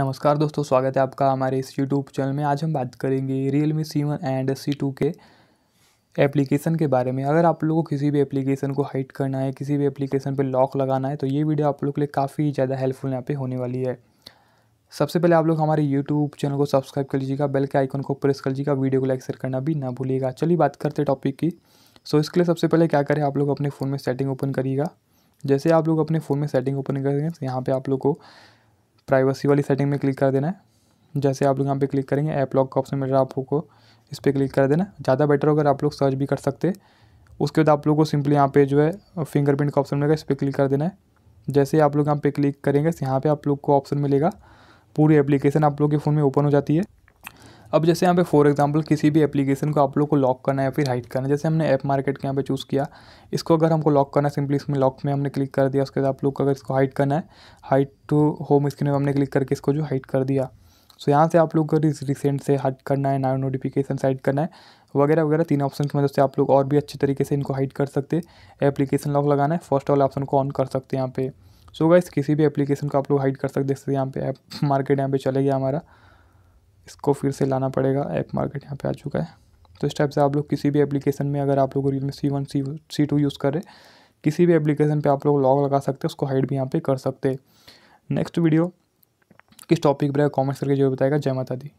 नमस्कार दोस्तों स्वागत है आपका हमारे इस यूट्यूब चैनल में आज हम बात करेंगे Realme C one and C two के एप्लीकेशन के बारे में अगर आप लोगों को किसी भी एप्लीकेशन को हाइट करना है किसी भी एप्लीकेशन पर लॉक लगाना है तो ये वीडियो आप लोगों के लिए काफ़ी ज़्यादा हेल्पफुल यहाँ पे होने वाली है सबसे पहले आप लोग हमारे यूट्यूब चैनल को सब्सक्राइब कर लीजिएगा बेल के आइकन को प्रेस कर लीजिएगा वीडियो को लाइक शेयर करना भी ना भूलिएगा चलिए बात करते टॉपिक की सो इसके लिए सबसे पहले क्या करें आप लोग अपने फ़ोन में सेटिंग ओपन करिएगा जैसे आप लोग अपने फ़ोन में सेटिंग ओपन करेंगे तो यहाँ पर आप लोग को प्राइवेसी वाली सेटिंग में क्लिक कर देना है जैसे आप लोग यहाँ पे क्लिक करेंगे ऐप लॉक का ऑप्शन मिल रहा है आपको इस पर क्लिक कर देना ज़्यादा बेटर होगा आप लोग सर्च भी कर सकते उसके बाद आप लोग को सिंपली यहाँ पे जो है फिंगरप्रिंट का ऑप्शन मिलेगा इस पर क्लिक कर देना है जैसे आप लोग यहाँ पे क्लिक करेंगे यहाँ पे आप लोग को ऑप्शन मिलेगा पूरी एप्लीकेशन आप लोग के फ़ोन में ओपन हो जाती है अब जैसे यहाँ पे फॉर एग्जांपल किसी भी एप्लीकेशन को आप लोग को लॉक करना है या फिर हाइड करना है जैसे हमने ऐप मार्केट के यहाँ पे चूज़ किया इसको अगर हमको लॉक करना है सिंपली इसमें लॉक में हमने क्लिक कर दिया उसके बाद आप लोग को अगर इसको हाइड करना है हाइड टू होम स्क्रीन में हमने क्लिक करके इसको जो हाइड कर दिया सो यहाँ से आप लोग अगर इस रिसेंट से हाइड करना है नया नोटिफिकेशन से हाइड करना है वगैरह वगैरह तीन ऑप्शन की मदद से आप लोग और भी अच्छे तरीके से इनको हाइड कर सकते हैं एप्लीकेशन लॉक लगाना है फर्स्ट वाले ऑप्शन को ऑन कर सकते हैं यहाँ पे सो so, गाइस किसी भी एप्लीकेशन को आप लोग हाइड कर सकते जैसे यहाँ पे ऐप मार्केट यहाँ पे चले गया हमारा इसको फिर से लाना पड़ेगा ऐप मार्केट यहाँ पे आ चुका है तो इस टाइप से आप लोग किसी भी एप्लीकेशन में अगर आप लोग Realme C one C C two use करें किसी भी एप्लीकेशन पे आप लोग लॉग लगा सकते हैं उसको हाइड भी यहाँ पे कर सकते हैं नेक्स्ट वीडियो किस टॉपिक पर कॉमेंट्स करके जो बताएगा जय माता दी